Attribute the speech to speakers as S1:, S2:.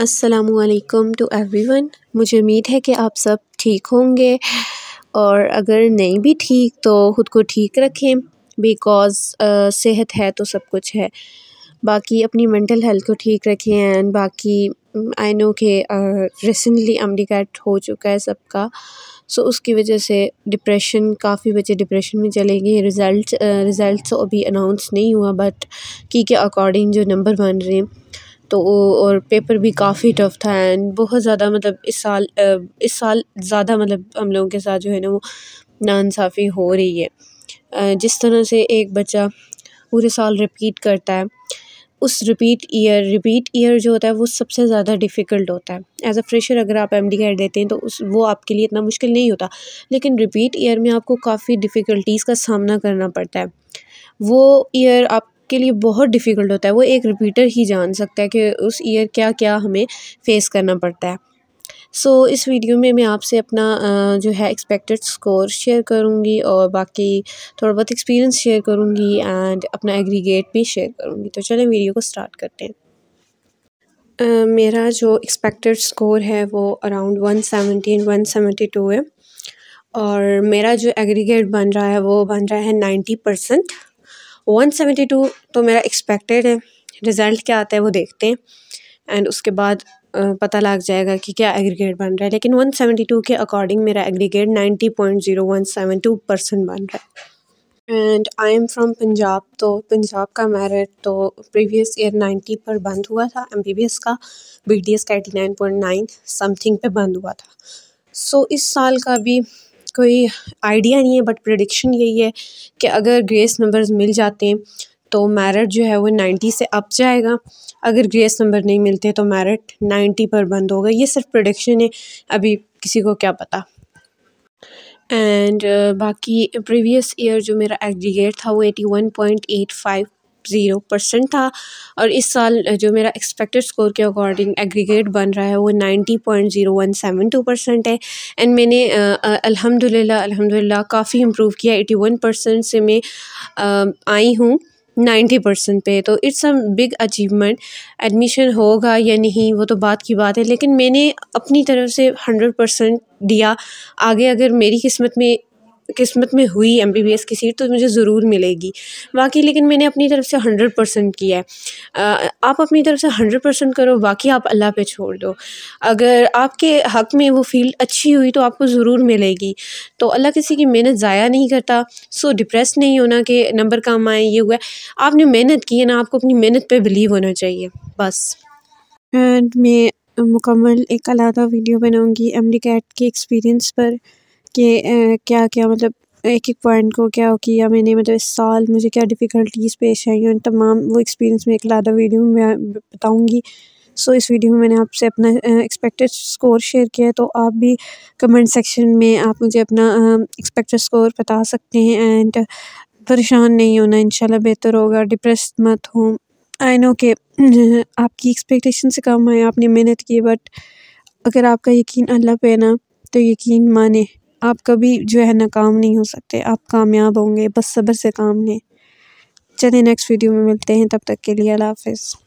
S1: असलकम to every one मुझे उम्मीद है कि आप सब ठीक होंगे और अगर नहीं भी ठीक तो ख़ुद को ठीक रखें बिकॉज़ uh, सेहत है तो सब कुछ है बाकी अपनी मेंटल हेल्थ को ठीक रखें एंड बाकी आई नो के रिसेंटली अमरीकैट हो चुका है सबका सो so, उसकी वजह से डिप्रेशन काफ़ी बच्चे डिप्रेशन में चले गए रिज़ल्ट रिज़ल्ट तो अभी अनाउंस नहीं हुआ बट की के अकॉर्डिंग जो नंबर बन रहे हैं तो और पेपर भी काफ़ी टफ था एंड बहुत ज़्यादा मतलब इस साल इस साल ज़्यादा मतलब हम लोगों के साथ जो है ना वो नासाफ़ी हो रही है जिस तरह से एक बच्चा पूरे साल रिपीट करता है उस रिपीट ईयर रिपीट ईयर जो होता है वो सबसे ज़्यादा डिफ़िकल्ट होता है एज अ फ्रेशर अगर आप एम डी कर देते हैं तो उस वो आपके लिए इतना मुश्किल नहीं होता लेकिन रिपीट ईयर में आपको काफ़ी डिफ़िकल्टीज़ का सामना करना पड़ता है वो ईयर आप के लिए बहुत डिफ़िकल्ट होता है वो एक रिपीटर ही जान सकता है कि उस ईयर क्या क्या हमें फ़ेस करना पड़ता है सो so, इस वीडियो में मैं आपसे अपना जो है एक्सपेक्टेड स्कोर शेयर करूँगी और बाकी थोड़ा बहुत एक्सपीरियंस शेयर करूँगी एंड अपना एग्रीगेट भी शेयर करूँगी तो चलें वीडियो को स्टार्ट करते हैं Uh, मेरा जो एक्सपेक्टेड स्कोर है वो around one seventeen one seventy two है और मेरा जो एग्रीगेट बन रहा है वो बन रहा है नाइन्टी परसेंट 172 तो मेरा एक्सपेक्टेड है रिज़ल्ट क्या आता है वो देखते हैं एंड उसके बाद पता लग जाएगा कि क्या एग्रीगेट बन रहा है लेकिन 172 के अकॉर्डिंग मेरा एग्रीगेट 90.0172 परसेंट बन रहा है and I am from Punjab तो पंजाब का मेरिट तो प्रीवियस ईयर नाइन्टी पर बंद हुआ था एम बी बी एस का बी डी एस का eighty nine point nine something पे बंद हुआ था सो so, इस साल का भी कोई आइडिया नहीं है बट प्रडिक्शन यही है कि अगर ग्रेस नंबर्स मिल जाते हैं तो मेरिट जो है वो नाइन्टी से अप जाएगा अगर ग्रेस नंबर नहीं मिलते तो मेरिट नाइन्टी पर बंद होगा ये सिर्फ प्रडिक्शन है अभी किसी को क्या पता एंड uh, बाकी प्रीवियस ईयर जो मेरा एग्रीगेट था वो eighty one point eight five zero percent था और इस साल जो मेरा एक्सपेक्टेड स्कोर के अकॉर्डिंग एग्रीगेट बन रहा है वो ninety point zero one seven two percent है एंड मैंने अल्हम्दुलिल्लाह अल्हम्दुलिल्लाह काफ़ी इम्प्रूव किया एटी वन परसेंट से मैं आई हूँ नाइन्टी परसेंट पे तो it's a big achievement admission होगा या नहीं वो तो बात की बात है लेकिन मैंने अपनी तरफ से हंड्रेड परसेंट दिया आगे अगर मेरी किस्मत में किस्मत में हुई एम बी बी एस की सीट तो मुझे ज़रूर मिलेगी बाकी लेकिन मैंने अपनी तरफ से हंड्रेड परसेंट किया है आप अपनी तरफ से हंड्रेड परसेंट करो बाकी आप अल्लाह पे छोड़ दो अगर आपके हक में वो फील्ड अच्छी हुई तो आपको ज़रूर मिलेगी तो अल्लाह किसी की मेहनत ज़ाया नहीं करता सो डिप्रेस नहीं होना कि नंबर कम आए ये हुआ आपने मेहनत की है ना आपको अपनी मेहनत पर बिलीव होना चाहिए बस एंड मैं मुकम्मल एक अलहदा वीडियो बनाऊँगी एम कैट के एक्सपीरियंस पर कि क्या क्या मतलब एक एक पॉइंट को क्या किया मैंने मतलब इस साल मुझे क्या डिफ़िकल्टीज़ पेश आई उन तमाम वो एक्सपीरियंस में एक लादा वीडियो में बताऊँगी सो इस वीडियो में मैंने आपसे अपना एक्सपेक्टेड स्कोर शेयर किया है तो आप भी कमेंट सेक्शन में आप मुझे अपना एक्सपेक्टेड स्कोर बता सकते हैं एंड परेशान नहीं होना इंशाल्लाह बेहतर होगा डिप्रेस मत हो आई नो के आपकी एक्सपेक्टेशन से कम है आपने मेहनत की बट अगर आपका यकीन अल्लाह पे ना तो यकीन माने आप कभी जो है नाकाम नहीं हो सकते आप कामयाब होंगे बस सब्र से काम लें चलिए नेक्स्ट वीडियो में मिलते हैं तब तक के लिए अल्लाह हाफिज़